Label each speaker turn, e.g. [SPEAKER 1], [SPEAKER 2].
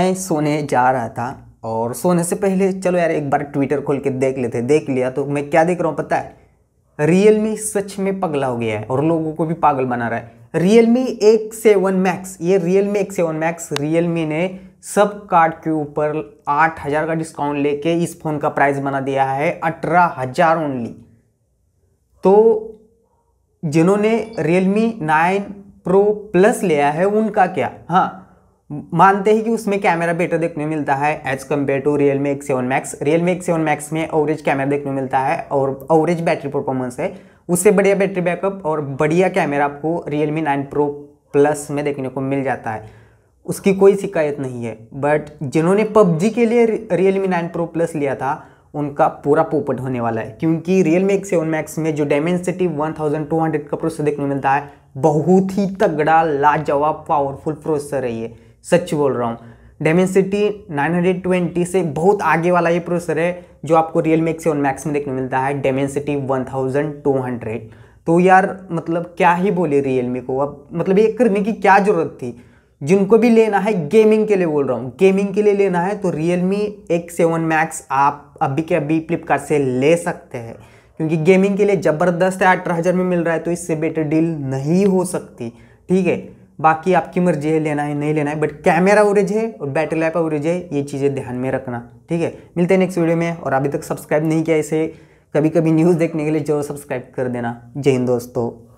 [SPEAKER 1] मैं सोने जा रहा था और सोने से पहले चलो यार एक बार ट्विटर खोल के देख लेते देख लिया तो मैं क्या देख रहा हूँ पता है रियल मी सच में पगला हो गया है और लोगों को भी पागल बना रहा है Realme X seven max ये Realme X seven max real me ने सब कार्ड के ऊपर आठ हज़ार का डिस्काउंट लेके इस फ़ोन का प्राइस बना दिया है अठारह हज़ार ओनली तो जिन्होंने Realme nine pro plus लिया है उनका क्या हाँ मानते हैं कि उसमें कैमरा बेटर देखने में मिलता है as compare to Realme X seven max Realme X seven max में ओवरेज कैमरा देखने में मिलता है और ओवरेज बैटरी परफॉर्मेंस है उससे बढ़िया बैटरी बैकअप और बढ़िया कैमरा आपको Realme nine pro plus में देखने को मिल जाता है उसकी कोई शिकायत नहीं है बट जिन्होंने पबजी के लिए Realme nine pro plus लिया था उनका पूरा पोपट होने वाला है क्योंकि real Realme X seven max में जो Dimensity one thousand two hundred का प्रोसेसर देखने को मिलता है बहुत ही तगड़ा लाजवाब पावरफुल प्रोसेसर है ये सच बोल रहा हूँ डेमेंसिटी 920 से बहुत आगे वाला ये प्रोसेसर है जो आपको रियल मैक्स से मैक्स में देखने मिलता है डेमेंसिटी 1200 तो यार मतलब क्या ही बोले रियल मी को अब मतलब ये करने की क्या ज़रूरत थी जिनको भी लेना है गेमिंग के लिए बोल रहा हूँ गेमिंग के लिए लेना है तो real Realme X seven max आप अभी के अभी फ्लिपकार्ट से ले सकते हैं क्योंकि गेमिंग के लिए ज़बरदस्त है अठारह हज़ार में मिल रहा है तो इससे बेटर डील नहीं हो सकती ठीक है बाकी आपकी मर्जी है लेना है नहीं लेना है बट कैमरा ओवरेज है और बैटरी लाइफ ओवरेज है ये चीज़ें ध्यान में रखना ठीक है मिलते हैं नेक्स्ट वीडियो में और अभी तक सब्सक्राइब नहीं किया इसे कभी कभी न्यूज़ देखने के लिए जो सब्सक्राइब कर देना जय हिंद दोस्तों